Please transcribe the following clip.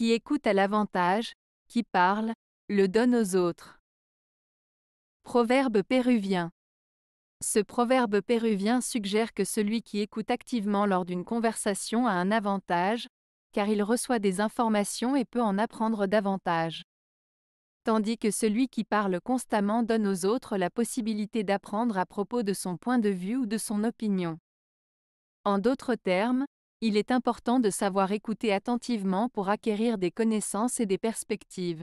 qui écoute à l'avantage, qui parle, le donne aux autres. Proverbe péruvien. Ce proverbe péruvien suggère que celui qui écoute activement lors d'une conversation a un avantage, car il reçoit des informations et peut en apprendre davantage. Tandis que celui qui parle constamment donne aux autres la possibilité d'apprendre à propos de son point de vue ou de son opinion. En d'autres termes, il est important de savoir écouter attentivement pour acquérir des connaissances et des perspectives.